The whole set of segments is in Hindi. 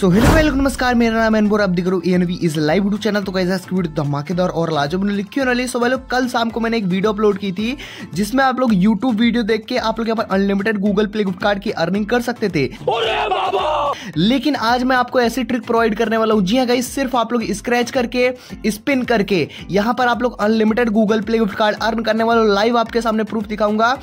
सो हेलो वेलकम नमस्कार मेरा नाम अनबोर आप देख रहे हो एनवी इस लाइव यूट्यूब चैनल तो कैसा इसकी वीडियो धमाकेदार और लाजो ने लिखी होने सो भाई लोग कल शाम को मैंने एक वीडियो अपलोड की थी जिसमें आप लोग यूट्यूब वीडियो देख के आप लोग यहाँ पर unlimited Google play gift card की अर्निंग कर सकते थे लेकिन आज मैं आपको ऐसी ट्रिक प्रोवाइड करने वाला हूँ जी हाँ गाइस सिर्फ आप लोग स्क्रैच करके स्पिन करके यहाँ पर आप लोग unlimited Google play gift card earn करने वाले लाइव आपके सामने प्रूफ दिखाऊंगा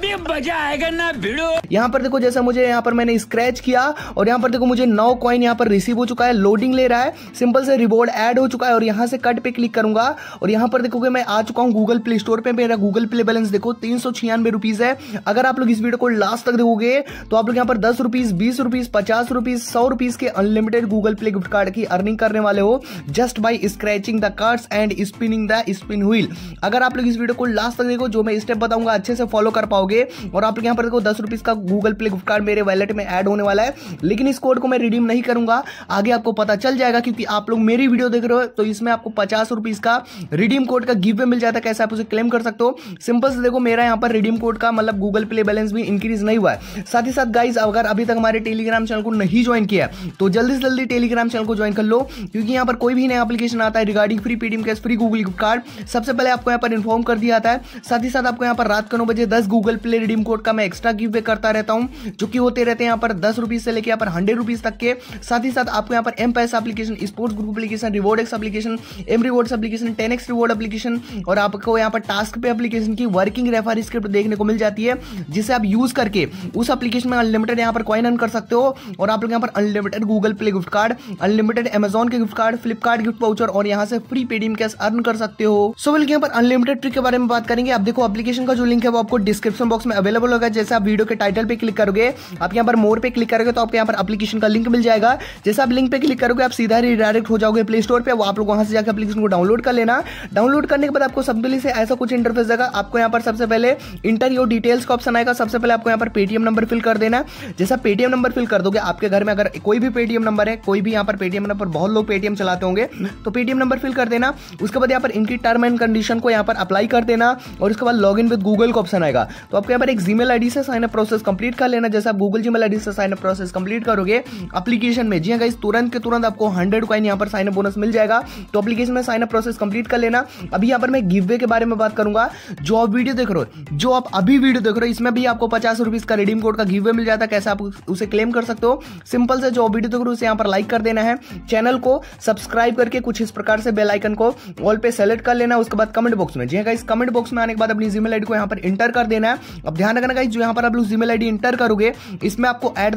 अभी मजा आएगा ना भिड़ो यहाँ पर देखो जैसा मुझे यहाँ पर मैंने स्क्रेच किया और यहाँ पर देखो मुझे नौ कॉइन यहाँ पर रिसीव हो चुका है लोडिंग ले रहा है सिंपल से रिवॉर्ड एड हो चुका है और यहाँ से कट पे क्लिक करूंगा और यहाँ पर देखोगे मैं आ चुका हूँ गूगल प्ले स्टोर पे मेरा गूगल प्ले बैलेंस देखो तीन सौ छियानवे रुपीज है अगर आप लोग इस वीडियो को लास्ट तक देखोगे तो आप लोग यहाँ पर दस रुपीज बीस रुपीज पचास रुपीज सौ रुपीज के unlimited Google play gift card की अर्निंग करने वाले हो just by scratching the card and spinning the spin wheel अगर आप लोग इस वीडियो को लास्ट तक देखो जो मैं स्टेप बताऊंगा अच्छे से फॉलो कर पाओगे करोगे और आप लोग यहाँ पर देखो दस रुपीज़ का गूगल प्ले गिफ्ट कार्ड मेरे वैलेट में ऐड होने वाला है लेकिन इस कोड को मैं रिडीम नहीं करूंगा आगे आपको पता चल जाएगा क्योंकि आप लोग मेरी वीडियो देख रहे हो तो इसमें आपको पचास रुपीज़ का रिडीम कोड का गिफ्ट मिल जाता है कैसे आप उसे क्लेम कर सकते हो सिंपल से देखो मेरा यहाँ पर रिडीम कोड का मतलब गूगल प्ले बैलेंस भी इंक्रीज नहीं हुआ है साथ ही साथ गाइज अगर अभी तक हमारे टेलीग्राम चैनल को नहीं ज्वाइन किया तो जल्दी से जल्दी टेलीग्राम चैनल को ज्वाइन कर लो क्योंकि यहाँ पर कोई भी नया एप्लीकेशन आता है regarding free Paytm cash free Google card सबसे पहले आपको यहाँ पर इन्फॉर्म कर दिया जाता है साथ ही साथ आपको यहाँ पर रात को नौ बजे दस गूगल प्ले रिडीम कोड का मैं एक्स्ट्रा गिव वे करता रहता हूँ जो कि होते रहते हैं यहाँ पर दस रुपीज से लेकर यहाँ पर हंड्रेड रुपीज तक के साथ ही साथ आपको यहाँ पर एम पैस application sports group application reward X application M rewards application ten X reward application और आपको यहाँ पर टास्क पे एप्लीकेशन की वर्किंग रेफर स्क्रिप्ट देखने को मिल जाती है जिसे आप यूज करके उस एप्लीकेशन में अनलिमिटेड यहाँ पर कॉइन अर्न कर सकते हो और आप लोग यहाँ पर unlimited Google play gift card unlimited Amazon के gift card Flipkart gift voucher और यहाँ से फ्री पेडीम कैश अर्न कर सकते हो सो so, यहाँ पर अनलिमिटेड ट्रिक के बारे में बात करेंगे आप देखो एप्लीकेशन का जो लिंक है वो आपको डिस्क्रिप्शन बॉक्स में अवेलेबल होगा जैसे आप वीडियो के टाइटल पे क्लिक करोगे आप यहाँ पर मोर पे क्लिक करोगे तो आपको यहाँ पर एप्लीकेशन का लिंक मिल जाएगा जैसे आप लिंक पे क्लिक करोगे आप सीधा रिडायरेक्ट हो जाओगे प्ले स्टोर पर आप लोग वहाँ से जाकर एप्लीकेशन को डाउनलोड कर लेना डाउनलोड करने के बाद आपको सिंपली से ऐसा कुछ इंटरफेस देगा आपको यहाँ पर सबसे पहले इंटर योर डिटेल्स का ऑप्शन आएगा सबसे पहले आपको यहाँ पर पेटीएम नंबर फिल कर देना जैसा पेटीएम नंबर फिल कर दोगे आपके घर में अगर कोई भी पेटीएम नंबर है कोई भी यहाँ पर पेटीएम नंबर बहुत लोग पेटीएम चलाते होंगे तो पेटीएम नंबर फिल कर देना उसके बाद यहाँ पर इनकी टर्म एंड कंडीशन को यहाँ पर अप्लाई कर देना और उसके बाद लॉग इन विद गूगल का ऑप्शन आएगा तो आपको यहाँ पर एक जीमेल आईडी से साइन अप प्रोसेस कंप्लीट कर लेना जैसे आप गूगल जीमेल आईडी से साइन अप प्रोसेस कंप्लीट करोगे एप्लीकेशन में जी हाँ गाइस तुरंत के तुरंत आपको हंड्रेड कॉइन यहाँ पर साइन अप बोनस मिल जाएगा तो एप्लीकेशन में साइन अप प्रोसेस कंप्लीट कर लेना अभी यहाँ पर मैं गिवे के बारे में बात करूंगा जो आप वीडियो देख रहे हो जो आप अभी वीडियो देख रहे हो इसमें भी आपको पचास रुपीज का रिडीम कोड का गिवे मिल जाता है कैसे आप उसे क्लेम कर सकते हो सिंपल से जो वीडियो देख रहे हो उसे यहाँ पर लाइक कर देना है चैनल को सब्सक्राइब करके कुछ इस प्रकार से बेल आइकन को ऑल पे सेलेक्ट कर लेना उसके बाद कमेंट बॉक्स में जी हाँ इस कमेंट बॉक्स में आने के बाद अपनी जीमेल आईडी को यहाँ पर इंटर कर देना है अब ध्यान रखना गाइज जो यहाँ पर आप लोग जीमेल आई इंटर करोगे इसमें आपको एट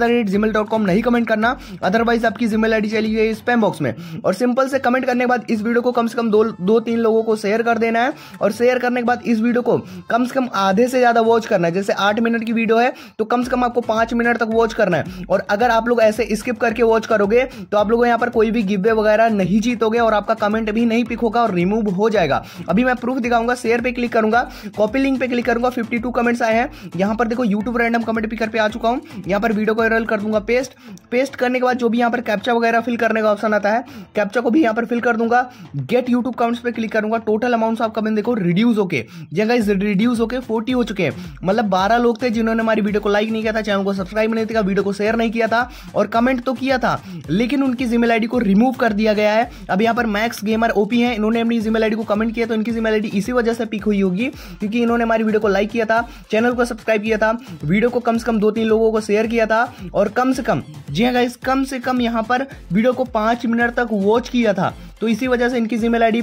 नहीं कमेंट करना अदरवाइज आपकी जीमेल आई चली गई स्पैम बॉक्स में और सिंपल से कमेंट करने के बाद इस वीडियो को कम से कम दो दो तीन लोगों को शेयर कर देना है और शेयर करने के बाद इस वीडियो को कम से कम आधे से ज़्यादा वॉच करना है जैसे आठ मिनट की वीडियो है तो कम से कम आपको पांच मिनट तक वॉच करना है और अगर आप लोग ऐसे स्किप करके वॉच करोगे तो आप लोगों यहाँ पर कोई भी गिवे वगैरह नहीं जीतोगे और आपका कमेंट भी नहीं पिक होगा और रिमूव हो जाएगा अभी मैं प्रूफ दिखाऊंगा शेयर पे क्लिक करूंगा कॉपी लिंक पे क्लिक करूंगा फिफ्टी कमेंट कमेंट्स आए हैं यहाँ पर देखो यूट्यूब रैंडम कमेंट पिकर पे आ चुका हूँ यहाँ पर वीडियो को रोल कर दूंगा पेस्ट पेस्ट करने के बाद जो भी यहाँ पर कैप्चा वगैरह फिल करने का ऑप्शन आता है कैप्चा को भी यहाँ पर फिल कर दूंगा गेट यूट्यूब कमेंट्स पर क्लिक करूंगा टोटल अमाउंट्स आपका मैंने देखो रिड्यूज होके जगह रिड्यूज होके फोर्टी हो चुके हैं मतलब बारह लोग थे जिन्होंने हमारी वीडियो को लाइक नहीं किया था चैनल को सब्सक्राइब नहीं किया वीडियो को शेयर नहीं किया था और कमेंट तो किया था लेकिन उनकी जीमेल आईडी को रिमूव कर दिया गया है अब यहाँ पर मैक्स गेमर ओपी है इन्होंने अपनी जीमेल आईडी को कमेंट किया तो इनकी जीमेल आईडी इसी वजह से पिक हुई होगी क्योंकि इन्होंने हमारी वीडियो को लाइक किया था चैनल को सब्सक्राइब किया था वीडियो को कम से कम दो तीन लोगों को शेयर किया था और कम से कम जी हाँ गाइस कम से कम यहाँ पर वीडियो को पाँच मिनट तक वॉच किया था तो इसी वजह से इनकी जीमेल आईडी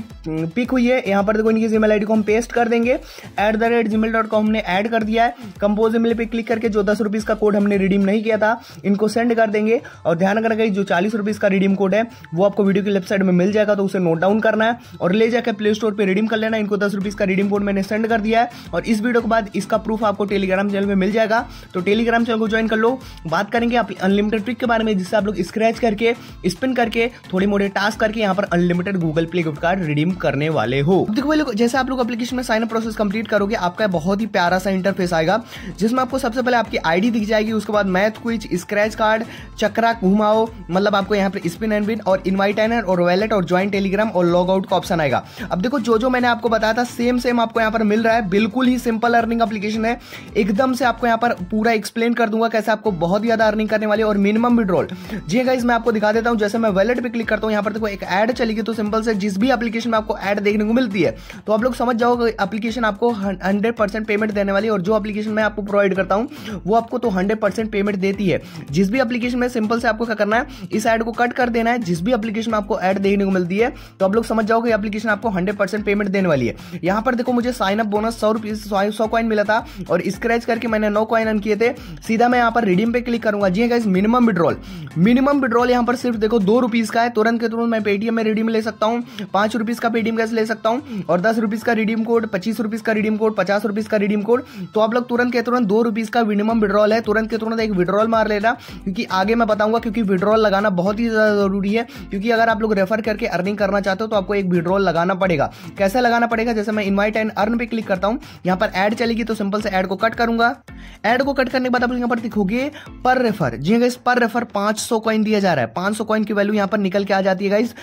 पिक हुई है यहाँ पर देखो इनकी जीमेल आईडी को हम पेस्ट कर देंगे at the rate Gmail dot com हमने ऐड कर दिया है कंपोज ईमेल पे क्लिक करके जो दस रुपीज़ का कोड हमने रिडीम नहीं किया था इनको सेंड कर देंगे और ध्यान रखना कहीं जो चालीस रुपीज़ का रिडीम कोड है वो आपको वीडियो की वेबसाइट में मिल जाएगा तो उसे नोट डाउन करना है और ले जाकर प्ले स्टोर पर रिडीम कर लेना इनको दस रुपीज़ का रिडीम कोड मैंने सेंड कर दिया है और इस वीडियो के बाद इसका प्रूफ आपको टेलीग्राम चैनल में मिल जाएगा तो टेलीग्राम चैनल को ज्वाइन कर लो बात करेंगे आप अनलिमिटेड ट्रिक के बारे में जिससे आप लोग स्क्रैच करके स्पिन करके थोड़ी मोटे टास्क करके यहाँ पर unlimited Google play gift card redeem करने वाले हो देखो भाई लोग जैसे आप लोग एप्लीकेशन में साइन अप प्रोसेस कंप्लीट करोगे आपका बहुत ही प्यारा सा इंटरफेस आएगा जिसमें आपको सबसे पहले आपकी आईडी दिख जाएगी उसके बाद मैथ क्विच स्क्रैच कार्ड चक्रा घुमाओ मतलब आपको यहाँ पर स्पिन एंड विन और इन्वाइट एनर और वैलेट और ज्वाइन टेलीग्राम और लॉग आउट का ऑप्शन आएगा अब देखो जो जो मैंने आपको बताया था सेम सेम आपको यहाँ पर मिल रहा है बिल्कुल ही सिंपल अर्निंग एप्लीकेशन है एकदम से आपको यहाँ पर पूरा एक्सप्लेन कर दूंगा कैसे आपको बहुत ज्यादा अर्निंग करने वाली और मिनिमम विड्रॉल जी गाइज मैं आपको दिखा देता हूँ जैसे मैं वैलेट पे क्लिक करता हूँ यहाँ पर देखो एक एड चले लिखे तो सिंपल से जिस भी एप्लीकेशन में आपको ऐड देखने को मिलती है तो आप लोग समझ जाओ एप्लीकेशन आपको हंड्रेड परसेंट पेमेंट देने वाली और जो एप्लीकेशन मैं आपको प्रोवाइड करता हूँ वो आपको तो हंड्रेड परसेंट पेमेंट देती है जिस भी एप्लीकेशन में सिंपल से आपको क्या करना है इस एड को कट कर देना है जिस भी एप्लीकेशन में आपको ऐड देखने को मिलती है तो आप लोग समझ जाओ कि एप्लीकेशन आपको हंड्रेड परसेंट पेमेंट देने वाली है यहाँ पर देखो मुझे साइन अप बोनस सौ रुपीज सौ कॉइन मिला था और स्क्रैच करके मैंने नौ कॉइन अन किए थे सीधा मैं यहाँ पर रिडीम पे क्लिक करूंगा जी guys minimum withdrawal minimum withdrawal यहाँ पर सिर्फ देखो दो रुपीज का है तुरंत के तुरंत मैं पेटीएम में रिडीम रिडीम ले सकता हूँ पाँच रुपीज़ का पेडीएम कैश ले सकता हूँ और दस रुपीज़ का रिडीम कोड पच्चीस रुपीज़ का रिडीम कोड पचास रुपीज़ का रिडीम कोड तो आप लोग तुरंत के तुरंत दो रुपीज़ का मिनिमम विड्रॉल है तुरंत के तुरंत एक विड्रॉल मार लेना क्योंकि आगे मैं बताऊंगा क्योंकि विड्रॉल लगाना बहुत ही ज़्यादा ज़रूरी है क्योंकि अगर आप लोग रेफर करके अर्निंग करना चाहते हो तो आपको एक विड्रॉल लगाना पड़ेगा कैसे लगाना पड़ेगा जैसे मैं इन्वाइट एंड अर्न पे क्लिक करता हूँ यहाँ पर एड चलेगी तो सिंपल से एड को कट करूंगा एड को कट करने के बाद आप लोग यहाँ पर दिखोगे पर रेफर जी गाइस पर रेफर 500 कॉइन दिया जा रहा है 500 कॉइन की वैल्यू यहाँ पर निकल के आ जाती है गाइस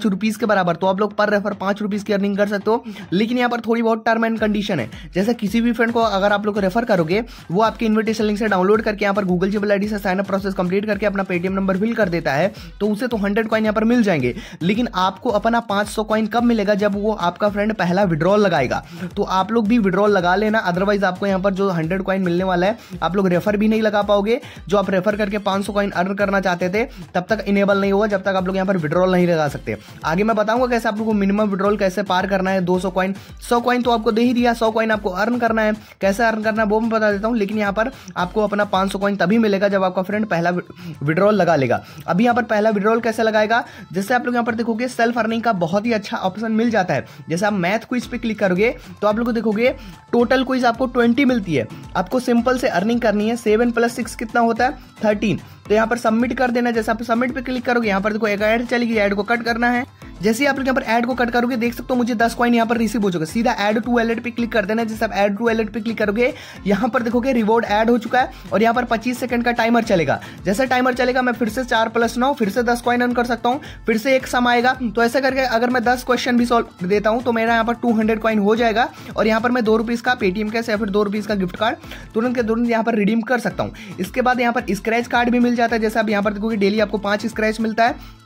पांच रुपीज़ के बराबर तो आप लोग पर रेफर पांच रुपीज़ की अर्निंग कर सकते हो लेकिन यहाँ पर थोड़ी बहुत टर्म एंड कंडीशन है जैसे किसी भी फ्रेंड को अगर आप लोग रेफर करोगे वो आपके इन्विटेशन लिंक से डाउनलोड करके यहाँ पर गूगल जीमेल आई से साइनअप प्रोसेस कंप्लीट करके अपना पेटीएम नंबर फिल कर देता है तो उसे तो हंड्रेड कॉइन यहाँ पर मिल जाएंगे लेकिन आपको अपना पांच सौ कॉइन कब मिलेगा जब वो आपका फ्रेंड पहला विड्रॉल लगाएगा तो आप लोग भी विड्रॉल लगा लेना अदरवाइज आपको यहाँ पर जो हंड्रेड कॉइन मिलने वाला है आप लोग रेफर भी नहीं लगा पाओगे जो आप रेफर करके पांच सौ कॉइन अर्न करना चाहते थे तब तक इनेबल नहीं हुआ जब तक आप लोग यहाँ पर विड्रॉल नहीं लगा सकते आगे मैं बताऊंगा कैसे आप लोगों को मिनिमम विड्रॉल कैसे पार करना है 200 कॉइन सौ कॉइन तो आपको दे ही दिया 100 कॉइन आपको अर्न करना है कैसे अर्न करना है वो मैं बता देता हूं लेकिन यहां पर आपको अपना 500 कॉइन तभी मिलेगा जब आपका फ्रेंड पहला विड्रॉल लगा लेगा अभी यहां पर पहला विड्रॉल कैसे लगाएगा जैसे आप लोग यहाँ पर देखोगे सेल्फ अर्निंग का बहुत ही अच्छा ऑप्शन मिल जाता है जैसे आप मैथ क्विज पे क्लिक करोगे तो आप लोग देखोगे टोटल क्विज आपको ट्वेंटी मिलती है आपको सिंपल से अर्निंग करनी है सेवन प्लस सिक्स कितना होता है थर्टीन तो यहाँ पर सबमिट कर देना जैसे आप सबमिट पे क्लिक करोगे यहाँ पर देखो एक ऐड चलेगी ऐड को कट करना है जैसे आप लोग यहाँ पर एड को कट करोगे देख सकते हो मुझे दस कॉइन यहाँ पर रिसीव हो चुका है सीधा एड टू वैलेट पे क्लिक कर देना जैसे आप एड टू वैलेट पे क्लिक करोगे यहाँ पर देखोगे रिवॉर्ड एड हो चुका है और यहाँ पर पच्चीस सेकंड का टाइमर चलेगा जैसे टाइमर चलेगा मैं फिर से चार प्लस नौ फिर से दस कॉइन अर्न कर सकता हूँ फिर से एक सम आएगा तो ऐसा करके अगर मैं दस क्वेश्चन भी सॉल्व देता हूँ तो मेरा यहाँ पर टू हंड्रेड कॉइन हो जाएगा और यहाँ पर मैं दो रुपीज़ का पेटीएम कैश या फिर दो रुपीज़ का गिफ्ट कार्ड तुरंत के तुरंत यहाँ पर रिडीम कर सकता हूँ इसके बाद यहाँ पर स्क्रैच कार्ड भी मिल जाता है जैसे आप यहाँ पर देखोगे डेली आपको पाँच स्क्रैच मिलता है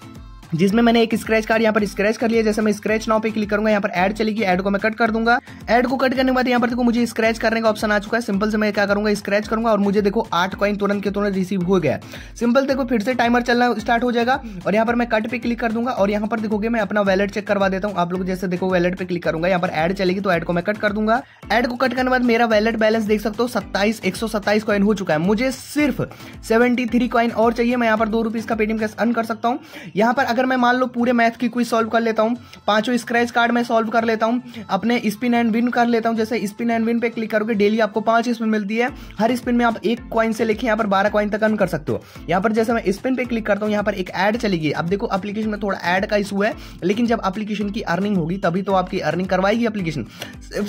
जिसमें मैंने एक स्क्रैच कार्ड यहाँ पर स्क्रैच कर लिया जैसे मैं स्क्रैच नाउ पे क्लिक करूंगा यहाँ पर एड चलेगी एड को मैं कट कर दूंगा एड को कट करने के बाद यहाँ पर देखो मुझे स्क्रैच करने का ऑप्शन आ चुका है सिंपल से मैं क्या करूंगा स्क्रैच करूंगा और मुझे देखो आठ कॉइन तुरंत के तुरंत रिसीव हो गया सिंपल देखो फिर से टाइमर चलना स्टार्ट हो जाएगा और यहाँ पर मैं कट पे क्लिक कर दूंगा और यहाँ पर देखोगे मैं अपना वैलेट चेक करवा देता हूँ आप लोग जैसे देखो वैलेट पे क्लिक करूंगा यहाँ पर एड चलेगी तो एड को मैं कट कर दूंगा एड को कट करने बाद मेरा वैलेट बैलेंस देख सकते हो सत्ताईस एक सौ सत्ताईस कॉइन हो चुका है मुझे सिर्फ सेवेंटी थ्री कॉइन और चाहिए मैं यहाँ पर दो रुपीज का पेटीएम कैश अर्न कर सकता हूँ यहाँ पर अगर अगर मैं मान लो पूरे मैथ की क्विज सॉल्व कर लेता हूँ पांचों स्क्रैच कार्ड में सॉल्व कर लेता हूँ अपने स्पिन एंड विन कर लेता हूँ जैसे स्पिन एंड विन पे क्लिक करोगे डेली आपको पांच स्पिन मिलती है हर स्पिन में आप एक क्वाइन से लेके यहाँ पर बारह क्वाइन तक अर्न कर सकते हो यहाँ पर जैसे मैं स्पिन पे क्लिक करता हूँ यहाँ पर एक एड चली गई अब देखो अपलीकेशन में थोड़ा एड का इशू है लेकिन जब अपलीकेशन की अर्निंग होगी तभी तो आपकी अर्निंग करवाएगी अपलीकेशन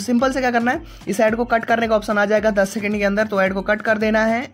सिंपल से क्या करना है इस एड को कट करने का ऑप्शन आ जाएगा दस सेकेंड के अंदर तो एड को कट कर देना है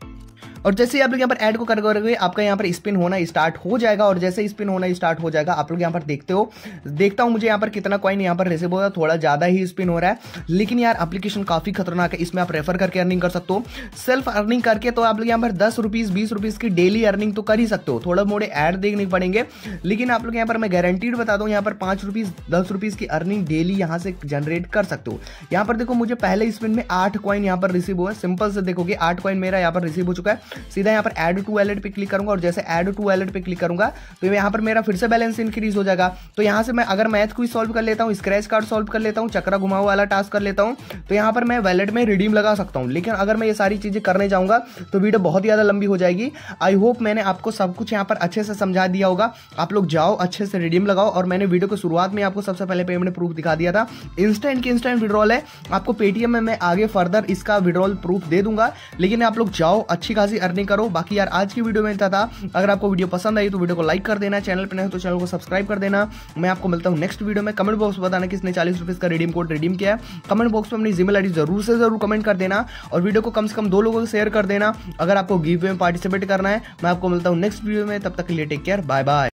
और जैसे ही आप लोग यहाँ पर ऐड को कर करोगे आपका यहाँ पर स्पिन होना स्टार्ट हो जाएगा और जैसे स्पिन होना स्टार्ट हो जाएगा आप लोग यहाँ पर देखते हो देखता हूँ मुझे यहाँ पर कितना कॉइन यहाँ पर रिसीव होगा थोड़ा ज़्यादा ही स्पिन हो रहा है लेकिन यार अप्लीकेशन काफ़ी खतरनाक है इसमें आप रेफर करके अर्निंग कर सकते हो सेल्फ अर्निंग करके तो आप लोग यहाँ पर दस रुपीज़ बीस रुपीज़ की डेली अर्निंग तो कर ही सकते हो थोड़ा मोड़े ऐड देखने पड़ेंगे लेकिन आप लोग यहाँ पर मैं गारंटीड बता दूँ यहाँ पर पाँच रुपीज़ दस रुपीज़ की अर्निंग डेली यहाँ से जनरेट कर सकते हो यहाँ पर देखो मुझे पहले स्पिन में आठ कॉइन यहाँ पर रिसीव हुआ सिंपल से देखोगे आठ कॉइन मेरा यहाँ पर रिसीव हो चुका है सीधा यहाँ पर एड टू वैलेट पे क्लिक करूंगा और जैसे एड टू वैलेट पे क्लिक करूंगा तो यहाँ पर मेरा फिर से बैलेंस इंक्रीज हो जाएगा तो यहाँ से मैं अगर मैथ कोई सॉल्व कर लेता हूँ स्क्रैच कार्ड सॉल्व कर लेता हूँ चक्रा घुमाओ वाला टास्क कर लेता हूँ तो यहाँ पर मैं वैलेट में रिडीम लगा सकता हूँ लेकिन अगर मैं ये सारी चीज़ें करने जाऊँगा तो वीडियो बहुत ज़्यादा लंबी हो जाएगी आई होप मैंने आपको सब कुछ यहाँ पर अच्छे से समझा दिया होगा आप लोग जाओ अच्छे से रिडीम लगाओ और मैंने वीडियो की शुरुआत में आपको सबसे पहले पेमेंट प्रूफ दिखा दिया था इंस्टेंट की इंस्टेंट विड्रॉल है आपको पेटीएम में मैं आगे फर्दर इसका विड्रॉल प्रूफ दे दूंगा लेकिन आप लोग जाओ अच्छी खासी अर्निंग करो बाकी यार आज की वीडियो में इतना था अगर आपको वीडियो पसंद आई तो वीडियो को लाइक कर देना चैनल पर नहीं तो चैनल को सब्सक्राइब कर देना मैं आपको मिलता हूँ नेक्स्ट वीडियो में कमेंट बॉक्स में बताना किसने चालीस रुपीज़ का रिडीम कोड रिडीम किया है कमेंट बॉक्स में अपनी जीमेल आई जरूर से जरूर कमेंट कर देना और वीडियो को कम से कम दो लोगों को शेयर कर देना अगर आपको गिव में पार्टिसिपेट करना है मैं आपको मिलता हूँ नेक्स्ट वीडियो में तब तक के लिए टेक केयर बाय बाय